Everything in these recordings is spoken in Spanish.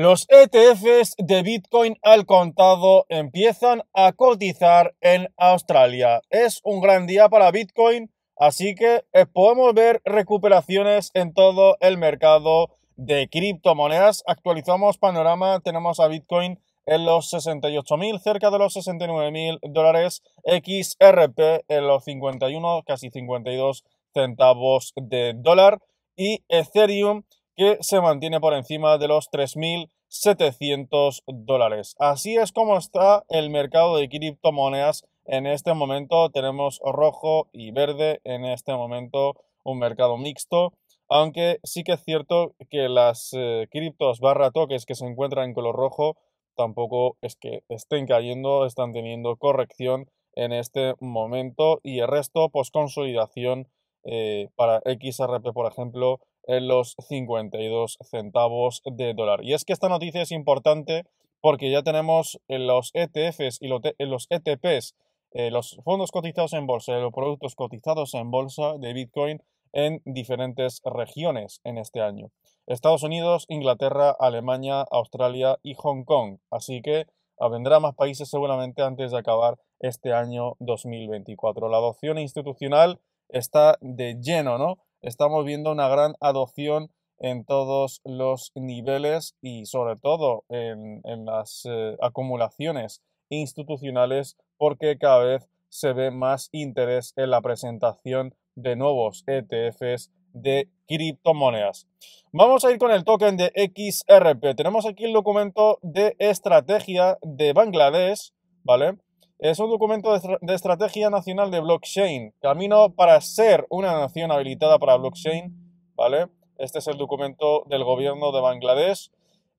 Los ETFs de Bitcoin al contado empiezan a cotizar en Australia. Es un gran día para Bitcoin, así que eh, podemos ver recuperaciones en todo el mercado de criptomonedas. Actualizamos panorama, tenemos a Bitcoin en los 68.000, cerca de los 69.000 dólares, XRP en los 51, casi 52 centavos de dólar y Ethereum que se mantiene por encima de los 3.700 dólares. Así es como está el mercado de criptomonedas en este momento. Tenemos rojo y verde en este momento, un mercado mixto. Aunque sí que es cierto que las eh, criptos barra toques que se encuentran en color rojo tampoco es que estén cayendo, están teniendo corrección en este momento y el resto, pues consolidación eh, para XRP, por ejemplo, en los 52 centavos de dólar. Y es que esta noticia es importante porque ya tenemos en eh, los ETFs y eh, los ETPs, eh, los fondos cotizados en bolsa y los productos cotizados en bolsa de Bitcoin en diferentes regiones en este año. Estados Unidos, Inglaterra, Alemania, Australia y Hong Kong. Así que vendrá más países seguramente antes de acabar este año 2024. La adopción institucional está de lleno, ¿no? estamos viendo una gran adopción en todos los niveles y sobre todo en, las eh, acumulaciones institucionales porque cada vez se ve más interés en la presentación de nuevos ETFs de criptomonedas. Vamos a ir con el token de XRP. Tenemos aquí el documento de estrategia de Bangladesh, ¿vale? es un documento de, estrategia nacional de blockchain, camino para ser una nación habilitada para blockchain, ¿vale? Este es el documento del gobierno de Bangladesh.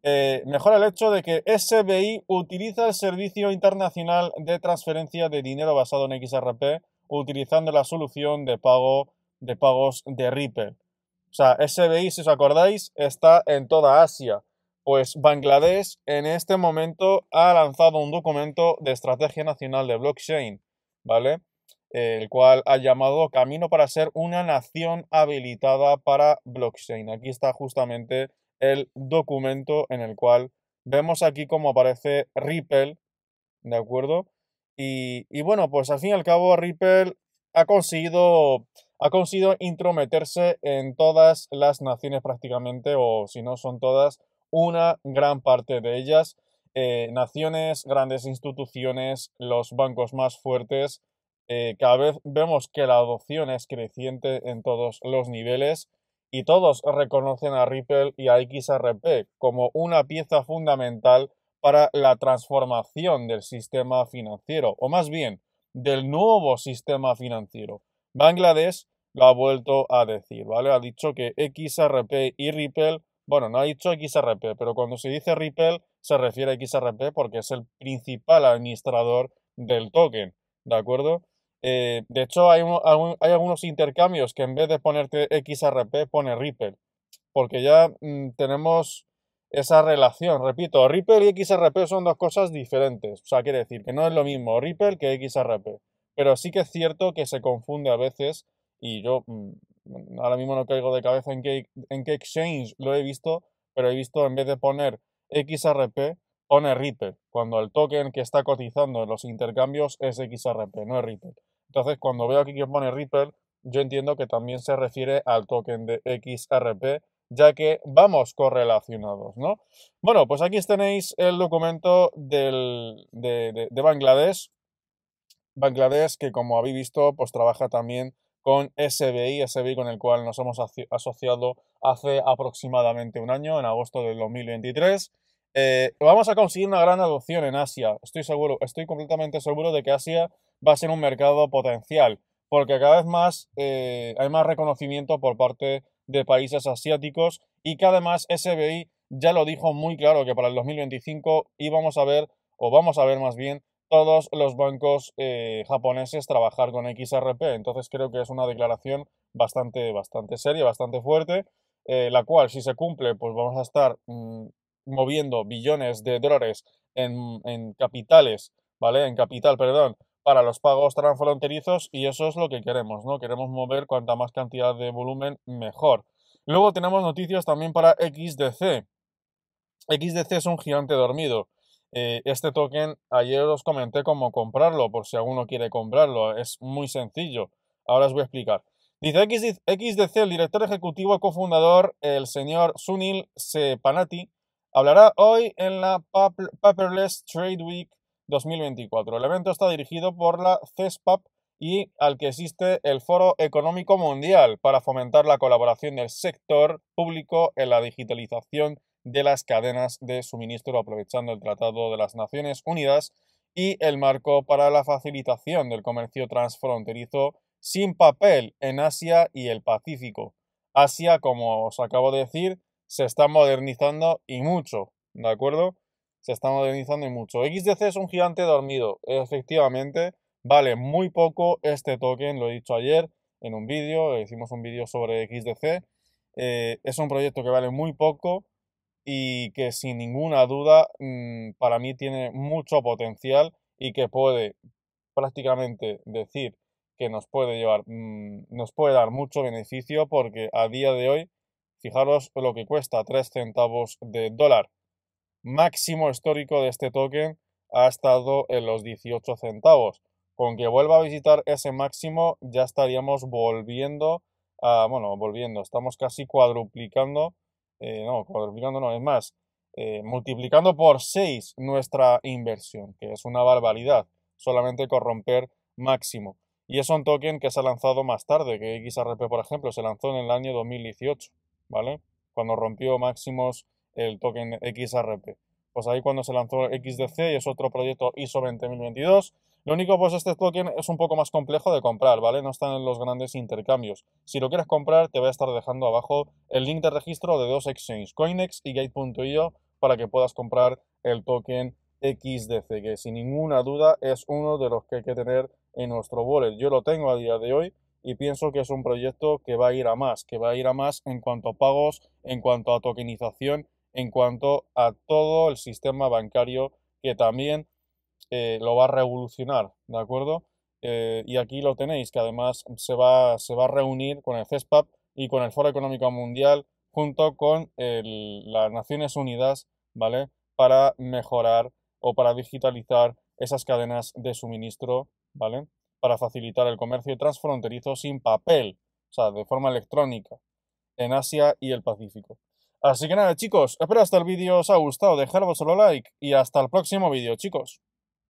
Eh, mejora el hecho de que SBI utiliza el servicio internacional de transferencia de dinero basado en XRP, utilizando la solución de pago de pagos de Ripple. O sea, SBI, si os acordáis, está en toda Asia. Pues Bangladesh en este momento ha lanzado un documento de estrategia nacional de blockchain, ¿vale? el cual ha llamado Camino para ser una nación habilitada para blockchain. Aquí está justamente el documento en el cual vemos aquí cómo aparece Ripple, ¿de acuerdo? Y, bueno, pues al fin y al cabo Ripple ha conseguido, ha conseguido intrometerse en todas las naciones prácticamente, o si no son todas, una gran parte de ellas, eh, naciones, grandes instituciones, los bancos más fuertes, eh, cada vez vemos que la adopción es creciente en todos los niveles y todos reconocen a Ripple y a XRP como una pieza fundamental para la transformación del sistema financiero, o más bien, del nuevo sistema financiero. Bangladesh lo ha vuelto a decir, ¿vale? Ha dicho que XRP y Ripple bueno, no ha dicho XRP, pero cuando se dice Ripple se refiere a XRP porque es el principal administrador del token, ¿de acuerdo? Eh, de hecho, hay, algunos intercambios que en vez de ponerte XRP pone Ripple, porque ya mm, tenemos esa relación. Repito, Ripple y XRP son dos cosas diferentes, o sea, quiere decir que no es lo mismo Ripple que XRP, pero sí que es cierto que se confunde a veces y yo mm, ahora mismo no caigo de cabeza en qué, en exchange lo he visto, pero he visto en vez de poner XRP, pone Ripple, cuando el token que está cotizando en los intercambios es XRP, no es Ripple. Entonces, cuando veo aquí que pone Ripple, yo entiendo que también se refiere al token de XRP, ya que vamos correlacionados, ¿no? Bueno, pues aquí tenéis el documento del, de, de, de Bangladesh. Bangladesh, que como habéis visto, pues trabaja también con SBI, SBI con el cual nos hemos asociado hace aproximadamente un año, en agosto del 2023. Eh, vamos a conseguir una gran adopción en Asia. Estoy seguro, estoy completamente seguro de que Asia va a ser un mercado potencial, porque cada vez más eh, hay más reconocimiento por parte de países asiáticos y que además SBI ya lo dijo muy claro que para el 2025 íbamos a ver, o vamos a ver más bien, todos los bancos eh, japoneses trabajar con XRP. Entonces creo que es una declaración bastante, bastante seria, bastante fuerte, eh, la cual si se cumple, pues vamos a estar mm, moviendo billones de dólares en, en, capitales, ¿vale? En capital, perdón, para los pagos transfronterizos y eso es lo que queremos, ¿no? Queremos mover cuanta más cantidad de volumen, mejor. Luego tenemos noticias también para XDC. XDC es un gigante dormido. Eh, este token ayer os comenté cómo comprarlo, por si alguno quiere comprarlo. Es muy sencillo. Ahora os voy a explicar. Dice XDC, el director ejecutivo cofundador, el señor Sunil Sepanati, hablará hoy en la Paperless Trade Week 2024. El evento está dirigido por la CESPAP y al que existe el Foro Económico Mundial para fomentar la colaboración del sector público en la digitalización de las cadenas de suministro aprovechando el Tratado de las Naciones Unidas y el marco para la facilitación del comercio transfronterizo sin papel en Asia y el Pacífico. Asia, como os acabo de decir, se está modernizando y mucho, ¿de acuerdo? Se está modernizando y mucho. XDC es un gigante dormido, efectivamente, vale muy poco este token, lo he dicho ayer en un vídeo, hicimos un vídeo sobre XDC, eh, es un proyecto que vale muy poco, y que sin ninguna duda mm, para mí tiene mucho potencial y que puede prácticamente decir que nos puede llevar, mm, nos puede dar mucho beneficio porque a día de hoy, fijaros lo que cuesta 3 centavos de dólar. Máximo histórico de este token ha estado en los 18 centavos. Con que vuelva a visitar ese máximo ya estaríamos volviendo a, bueno, volviendo, estamos casi cuadruplicando eh, no, cuadruplicando no, es más, eh, multiplicando por 6 nuestra inversión, que es una barbaridad, solamente corromper máximo. Y es un token que se ha lanzado más tarde, que XRP, por ejemplo, se lanzó en el año 2018, ¿vale? Cuando rompió máximos el token XRP. Pues ahí cuando se lanzó XDC, y es otro proyecto ISO 20022, lo único, pues este token es un poco más complejo de comprar, ¿vale? No están en los grandes intercambios. Si lo quieres comprar, te voy a estar dejando abajo el link de registro de dos exchanges, Coinex y Gate.io, para que puedas comprar el token XDC, que sin ninguna duda es uno de los que hay que tener en nuestro wallet. Yo lo tengo a día de hoy y pienso que es un proyecto que va a ir a más, que va a ir a más en cuanto a pagos, en cuanto a tokenización, en cuanto a todo el sistema bancario que también eh, lo va a revolucionar, ¿de acuerdo? Eh, y aquí lo tenéis, que además se va, se va a reunir con el CESPAP y con el Foro Económico Mundial junto con las Naciones Unidas, ¿vale? Para mejorar o para digitalizar esas cadenas de suministro, ¿vale? Para facilitar el comercio transfronterizo sin papel, o sea, de forma electrónica, en Asia y el Pacífico. Así que nada, chicos, espero hasta el vídeo os ha gustado, dejad solo like y hasta el próximo vídeo, chicos.